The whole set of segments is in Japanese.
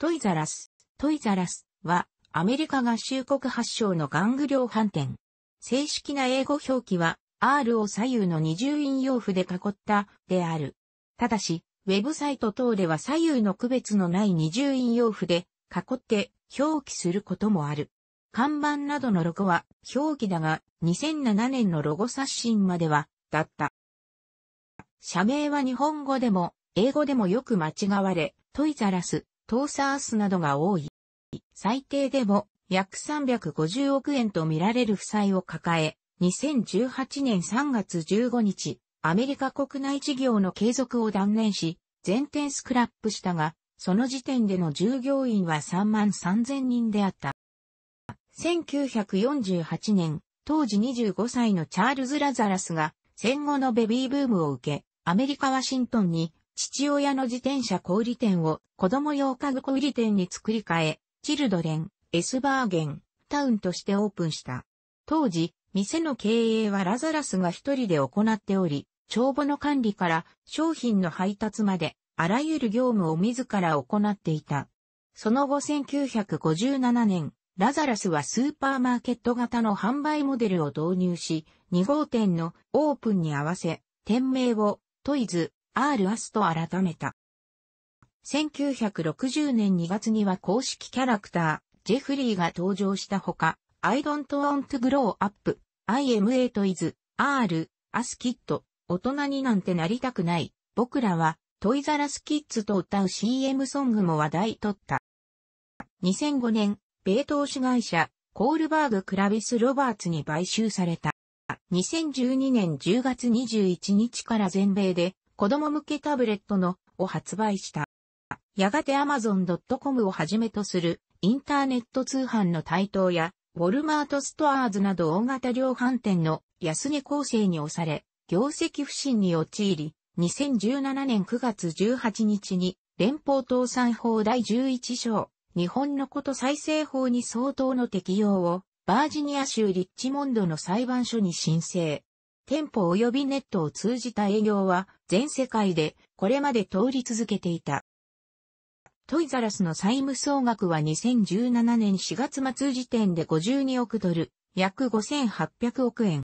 トイザラス、トイザラスはアメリカ合衆国発祥の玩具量販店。正式な英語表記は R を左右の二重引用符で囲ったである。ただし、ウェブサイト等では左右の区別のない二重引用符で囲って表記することもある。看板などのロゴは表記だが2007年のロゴ刷新まではだった。社名は日本語でも英語でもよく間違われ、トイザラストーサースなどが多い。最低でも約350億円と見られる負債を抱え、2018年3月15日、アメリカ国内事業の継続を断念し、全店スクラップしたが、その時点での従業員は3万3000人であった。1948年、当時25歳のチャールズ・ラザラスが戦後のベビーブームを受け、アメリカ・ワシントンに父親の自転車小売店を子供用家具小売店に作り変え、チルドレン、エスバーゲン、タウンとしてオープンした。当時、店の経営はラザラスが一人で行っており、帳簿の管理から商品の配達まで、あらゆる業務を自ら行っていた。その後1957年、ラザラスはスーパーマーケット型の販売モデルを導入し、2号店のオープンに合わせ、店名をトイズ、R アスと改めた。1960年2月には公式キャラクター、ジェフリーが登場したほか、I don't want to grow up, I am 8 is, R, as kid, 大人になんてなりたくない、僕らは、トイザラスキッズと歌う CM ソングも話題とった。2005年、米投資会社、コールバーグ・クラビス・ロバーツに買収された。2012年10月21日から全米で子供向けタブレットのを発売した。やがて Amazon.com をはじめとするインターネット通販の台頭や、ウォルマートストアーズなど大型量販店の安値構成に押され、業績不振に陥り、2017年9月18日に連邦倒産法第11章、日本のこと再生法に相当の適用を、バージニア州リッチモンドの裁判所に申請。店舗及びネットを通じた営業は、全世界でこれまで通り続けていた。トイザラスの債務総額は2017年4月末時点で52億ドル、約5800億円。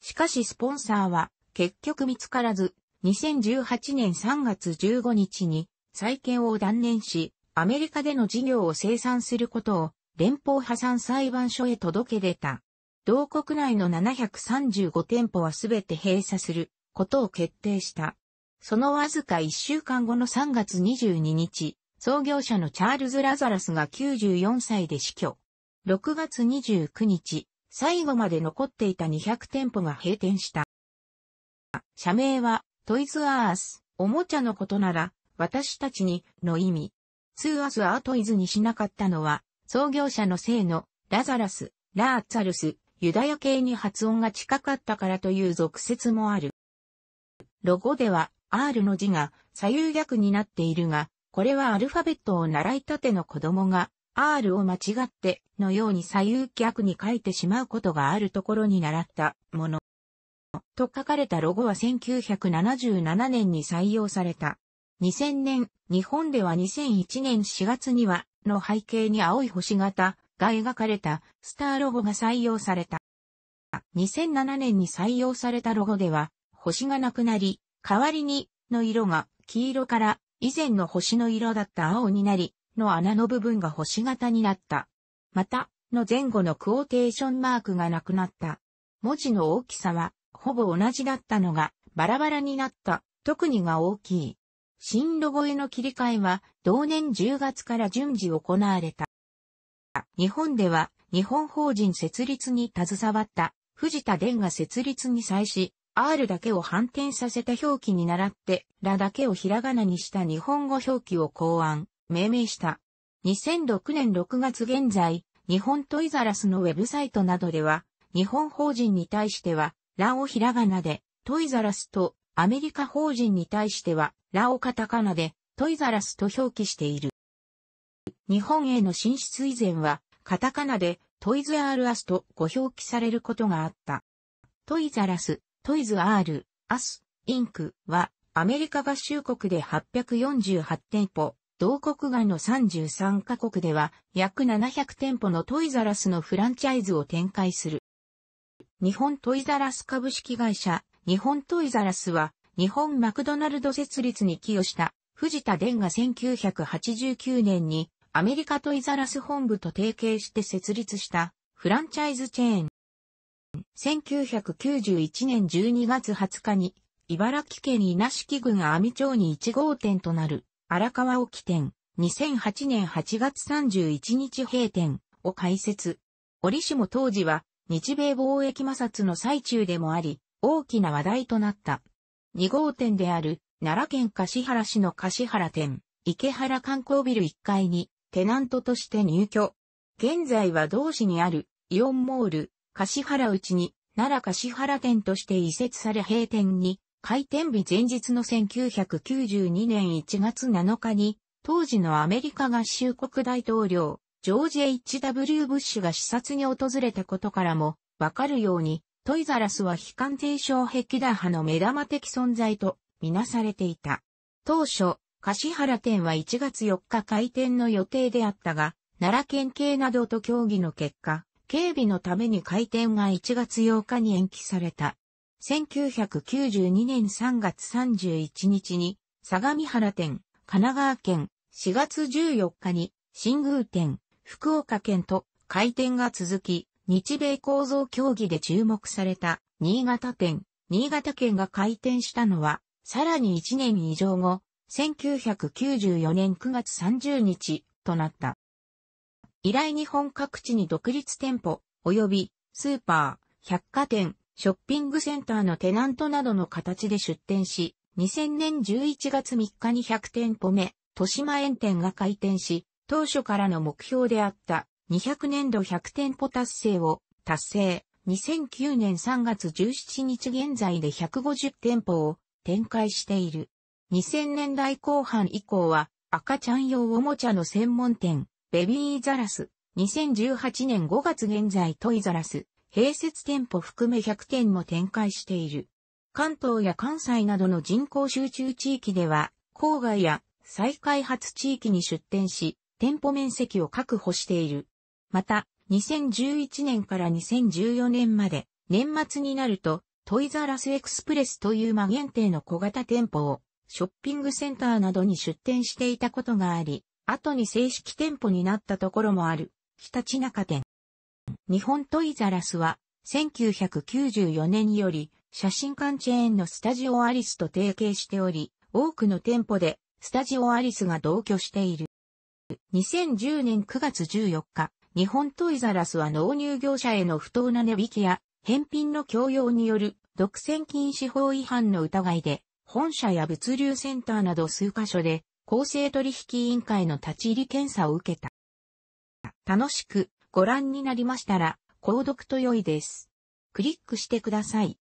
しかしスポンサーは結局見つからず、2018年3月15日に再建を断念し、アメリカでの事業を生産することを連邦破産裁判所へ届け出た。同国内の735店舗はすべて閉鎖することを決定した。そのわずか1週間後の3月22日、創業者のチャールズ・ラザラスが94歳で死去。6月29日、最後まで残っていた200店舗が閉店した。社名は、トイズ・アース、おもちゃのことなら、私たちに、の意味。ツーアス・アートイズにしなかったのは、創業者の姓の、ラザラス、ラーツァルス、ユダヤ系に発音が近かったからという俗説もある。ロゴでは R の字が左右逆になっているが、これはアルファベットを習いたての子供が R を間違ってのように左右逆に書いてしまうことがあるところに習ったもの。と書かれたロゴは1977年に採用された。2000年、日本では2001年4月には、の背景に青い星型が描かれたスターロゴが採用された。2007年に採用されたロゴでは、星がなくなり、代わりに、の色が黄色から以前の星の色だった青になり、の穴の部分が星型になった。また、の前後のクオーテーションマークがなくなった。文字の大きさは、ほぼ同じだったのが、バラバラになった、特にが大きい。新ロゴへの切り替えは、同年10月から順次行われた。日本では、日本法人設立に携わった、藤田伝が設立に際し、R だけを反転させた表記に倣って、らだけをひらがなにした日本語表記を考案、命名した。2006年6月現在、日本トイザラスのウェブサイトなどでは、日本法人に対しては、らをひらがなで、トイザラスと、アメリカ法人に対しては、らをカタカナで、トイザラスと表記している。日本への進出以前は、カタカナで、トイズアールアスとご表記されることがあった。トイザラス、トイズアール・アス、インクはアメリカ合衆国で848店舗、同国外の33カ国では約700店舗のトイザラスのフランチャイズを展開する。日本トイザラス株式会社、日本トイザラスは日本マクドナルド設立に寄与した藤田伝が1989年にアメリカトイザラス本部と提携して設立したフランチャイズチェーン1991年12月20日に、茨城県稲敷郡阿見町に1号店となる荒川沖店、2008年8月31日閉店を開設。折しも当時は日米貿易摩擦の最中でもあり、大きな話題となった。2号店である奈良県橿原市の橿原店、池原観光ビル1階にテナントとして入居。現在は同市にあるイオンモール、柏原内に、奈良柏原店として移設され閉店に、開店日前日の1992年1月7日に、当時のアメリカ合衆国大統領、ジョージ・ H.W. ブッシュが視察に訪れたことからも、わかるように、トイザラスは非観低障壁打破の目玉的存在と、みなされていた。当初、柏原店は1月4日開店の予定であったが、奈良県警などと協議の結果、警備のために開店が1月8日に延期された。1992年3月31日に、相模原店、神奈川県、4月14日に、新宮店、福岡県と開店が続き、日米構造協議で注目された新潟店、新潟県が開店したのは、さらに1年以上後、1994年9月30日となった。以来日本各地に独立店舗、及びスーパー、百貨店、ショッピングセンターのテナントなどの形で出店し、2000年11月3日に100店舗目、豊島園店が開店し、当初からの目標であった200年度100店舗達成を達成。2009年3月17日現在で150店舗を展開している。2000年代後半以降は赤ちゃん用おもちゃの専門店、ベビーザラス、2018年5月現在トイザラス、併設店舗含め100店も展開している。関東や関西などの人口集中地域では、郊外や再開発地域に出店し、店舗面積を確保している。また、2011年から2014年まで、年末になると、トイザラスエクスプレスという間限定の小型店舗を、ショッピングセンターなどに出店していたことがあり、後に正式店舗になったところもある、ひたちなか店。日本トイザラスは、1994年より、写真館チェーンのスタジオアリスと提携しており、多くの店舗で、スタジオアリスが同居している。2010年9月14日、日本トイザラスは納入業者への不当な値引きや、返品の強要による独占禁止法違反の疑いで、本社や物流センターなど数カ所で公正取引委員会の立ち入り検査を受けた。楽しくご覧になりましたら、購読と良いです。クリックしてください。